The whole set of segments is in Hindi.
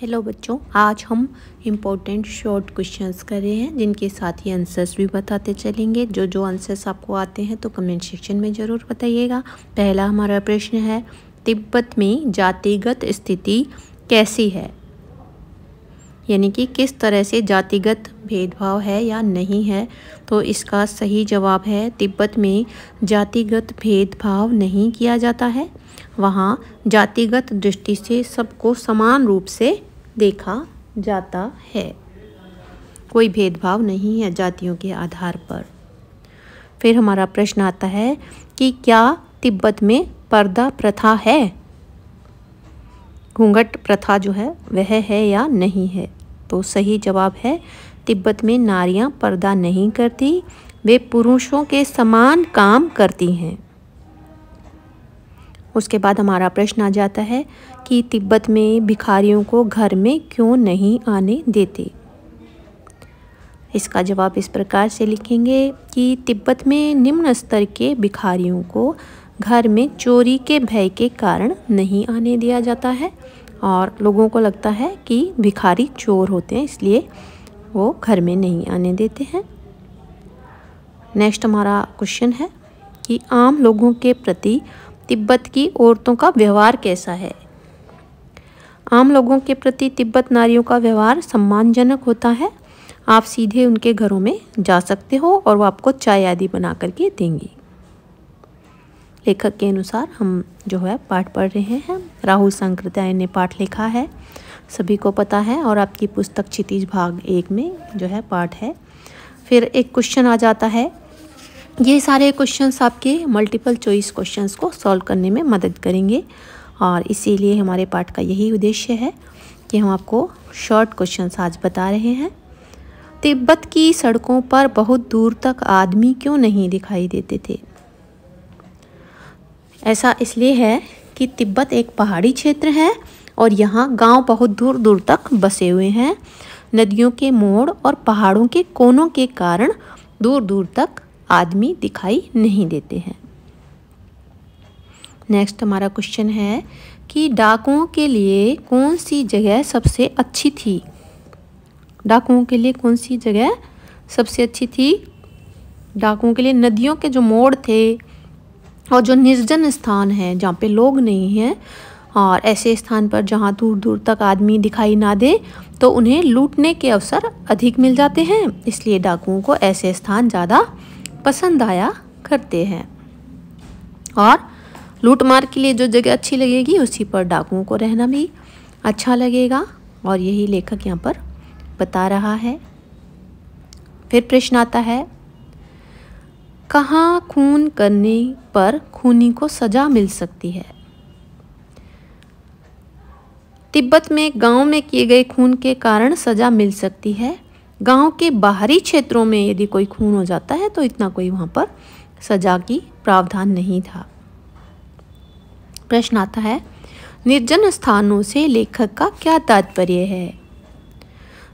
हेलो बच्चों आज हम इम्पोर्टेंट शॉर्ट क्वेश्चंस कर रहे हैं जिनके साथ ही आंसर्स भी बताते चलेंगे जो जो आंसर्स आपको आते हैं तो कमेंट सेक्शन में ज़रूर बताइएगा पहला हमारा प्रश्न है तिब्बत में जातिगत स्थिति कैसी है यानी कि किस तरह से जातिगत भेदभाव है या नहीं है तो इसका सही जवाब है तिब्बत में जातिगत भेदभाव नहीं किया जाता है वहाँ जातिगत दृष्टि से सबको समान रूप से देखा जाता है कोई भेदभाव नहीं है जातियों के आधार पर फिर हमारा प्रश्न आता है कि क्या तिब्बत में पर्दा प्रथा है घूंघट प्रथा जो है वह है या नहीं है तो सही जवाब है तिब्बत में नारियां पर्दा नहीं करती वे पुरुषों के समान काम करती हैं उसके बाद हमारा प्रश्न आ जाता है कि तिब्बत में भिखारियों को घर में क्यों नहीं आने देते इसका जवाब इस प्रकार से लिखेंगे कि तिब्बत में निम्न स्तर के भिखारियों को घर में चोरी के भय के कारण नहीं आने दिया जाता है और लोगों को लगता है कि भिखारी चोर होते हैं इसलिए वो घर में नहीं आने देते हैं नेक्स्ट हमारा क्वेश्चन है कि आम लोगों के प्रति तिब्बत की औरतों का व्यवहार कैसा है आम लोगों के प्रति तिब्बत नारियों का व्यवहार सम्मानजनक होता है आप सीधे उनके घरों में जा सकते हो और वो आपको चाय आदि बना करके देंगी लेखक के अनुसार हम जो है पाठ पढ़ रहे हैं राहुल संक्रदाय ने पाठ लिखा है सभी को पता है और आपकी पुस्तक क्षितिज भाग एक में जो है पाठ है फिर एक क्वेश्चन आ जाता है ये सारे क्वेश्चंस आपके मल्टीपल चॉइस क्वेश्चंस को सॉल्व करने में मदद करेंगे और इसीलिए हमारे पार्ट का यही उद्देश्य है कि हम आपको शॉर्ट क्वेश्चंस आज बता रहे हैं तिब्बत की सड़कों पर बहुत दूर तक आदमी क्यों नहीं दिखाई देते थे ऐसा इसलिए है कि तिब्बत एक पहाड़ी क्षेत्र है और यहाँ गांव बहुत दूर दूर तक बसे हुए हैं नदियों के मोड़ और पहाड़ों के कोनों के कारण दूर दूर तक आदमी दिखाई नहीं देते हैं नेक्स्ट हमारा क्वेश्चन है कि डाकुओं के लिए कौन सी जगह सबसे अच्छी थी डाकुओं के लिए कौन सी जगह सबसे अच्छी थी डाकुओं के लिए नदियों के जो मोड़ थे और जो निर्जन स्थान है जहाँ पे लोग नहीं हैं और ऐसे स्थान पर जहाँ दूर दूर तक आदमी दिखाई ना दे तो उन्हें लूटने के अवसर अधिक मिल जाते हैं इसलिए डाकुओं को ऐसे स्थान ज़्यादा पसंद आया करते हैं और लूटमार के लिए जो जगह अच्छी लगेगी उसी पर डाकुओं को रहना भी अच्छा लगेगा और यही लेखक यहाँ पर बता रहा है फिर प्रश्न आता है कहाँ खून करने पर खूनी को सजा मिल सकती है तिब्बत में गांव में किए गए खून के कारण सजा मिल सकती है गांव के बाहरी क्षेत्रों में यदि कोई खून हो जाता है तो इतना कोई वहां पर सजा की प्रावधान नहीं था प्रश्न आता है निर्जन स्थानों से लेखक का क्या तात्पर्य है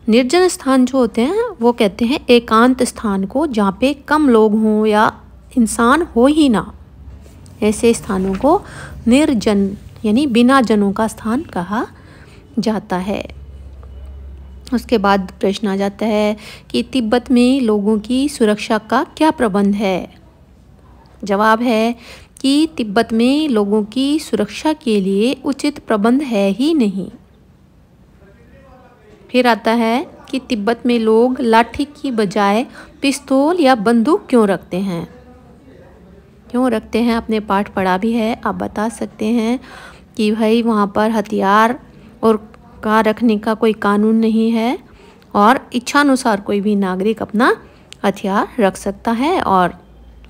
निर्जन स्थान जो होते हैं वो कहते हैं एकांत स्थान को जहाँ पे कम लोग हों या इंसान हो ही ना ऐसे स्थानों को निर्जन यानी बिना जनों का स्थान कहा जाता है उसके बाद प्रश्न आ जाता है कि तिब्बत में लोगों की सुरक्षा का क्या प्रबंध है जवाब है कि तिब्बत में लोगों की सुरक्षा के लिए उचित प्रबंध है ही नहीं फिर आता है कि तिब्बत में लोग लाठी की बजाय पिस्तौल या बंदूक क्यों रखते हैं क्यों रखते हैं आपने पाठ पढ़ा भी है आप बता सकते हैं कि भाई वहाँ पर हथियार और का रखने का कोई कानून नहीं है और इच्छानुसार कोई भी नागरिक अपना हथियार रख सकता है और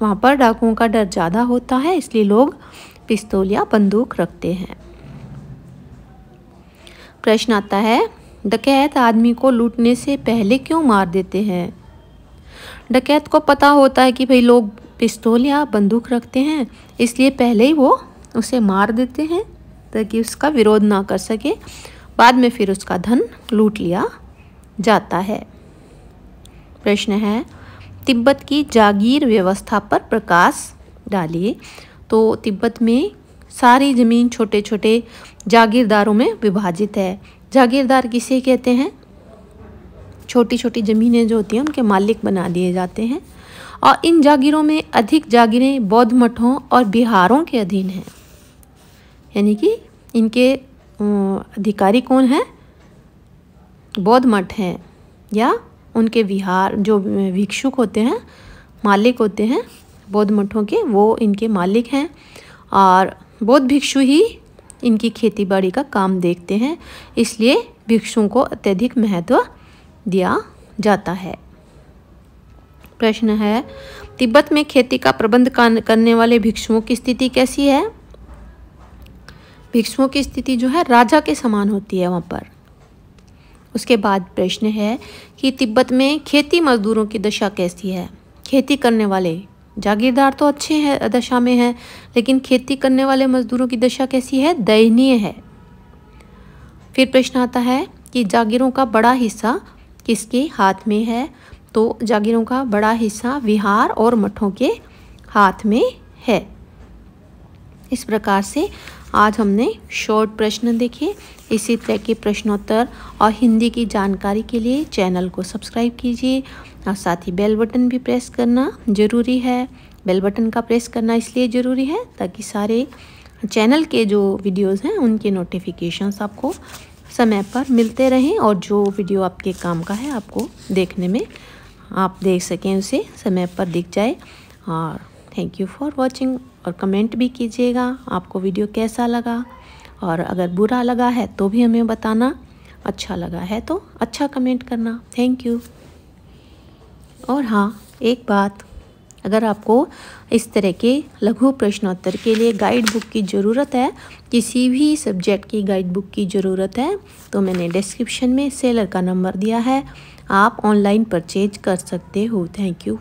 वहाँ पर डाकुओं का डर ज़्यादा होता है इसलिए लोग पिस्तौल या बंदूक रखते हैं प्रश्न आता है डकैत आदमी को लूटने से पहले क्यों मार देते हैं डकैत को पता होता है कि भाई लोग पिस्तौल या बंदूक रखते हैं इसलिए पहले ही वो उसे मार देते हैं ताकि उसका विरोध ना कर सके बाद में फिर उसका धन लूट लिया जाता है प्रश्न है तिब्बत की जागीर व्यवस्था पर प्रकाश डालिए तो तिब्बत में सारी ज़मीन छोटे छोटे जागीरदारों में विभाजित है जागीरदार किसे कहते हैं छोटी छोटी ज़मीनें जो होती हैं उनके मालिक बना दिए जाते हैं और इन जागीरों में अधिक जागीरें बौद्ध मठों और बिहारों के अधीन हैं यानी कि इनके अधिकारी कौन है बौद्ध मठ हैं या उनके विहार जो भिक्षुक होते हैं मालिक होते हैं बौद्ध मठों के वो इनके मालिक हैं और बौद्ध भिक्षु ही इनकी खेती बाड़ी का काम देखते हैं इसलिए भिक्षुओं को अत्यधिक महत्व दिया जाता है प्रश्न है तिब्बत में खेती का प्रबंध करने वाले भिक्षुओं की स्थिति कैसी है भिक्षुओं की स्थिति जो है राजा के समान होती है वहाँ पर उसके बाद प्रश्न है कि तिब्बत में खेती मजदूरों की दशा कैसी है खेती करने वाले जागीरदार तो अच्छे हैं दशा में हैं लेकिन खेती करने वाले मजदूरों की दशा कैसी है दयनीय है फिर प्रश्न आता है कि जागीरों का बड़ा हिस्सा किसके हाथ में है तो जागीरों का बड़ा हिस्सा विहार और मठों के हाथ में है इस प्रकार से आज हमने शॉर्ट प्रश्न देखे इसी तरह के प्रश्नोत्तर और हिंदी की जानकारी के लिए चैनल को सब्सक्राइब कीजिए और साथ ही बेल बटन भी प्रेस करना ज़रूरी है बेल बटन का प्रेस करना इसलिए ज़रूरी है ताकि सारे चैनल के जो वीडियोस हैं उनके नोटिफिकेशंस आपको समय पर मिलते रहें और जो वीडियो आपके काम का है आपको देखने में आप देख सकें उसे समय पर दिख जाए और थैंक यू फॉर वॉचिंग और कमेंट भी कीजिएगा आपको वीडियो कैसा लगा और अगर बुरा लगा है तो भी हमें बताना अच्छा लगा है तो अच्छा कमेंट करना थैंक यू और हाँ एक बात अगर आपको इस तरह के लघु प्रश्नोत्तर के लिए गाइड बुक की ज़रूरत है किसी भी सब्जेक्ट की गाइड बुक की ज़रूरत है तो मैंने डिस्क्रिप्शन में सेलर का नंबर दिया है आप ऑनलाइन परचेज कर सकते हो थैंक यू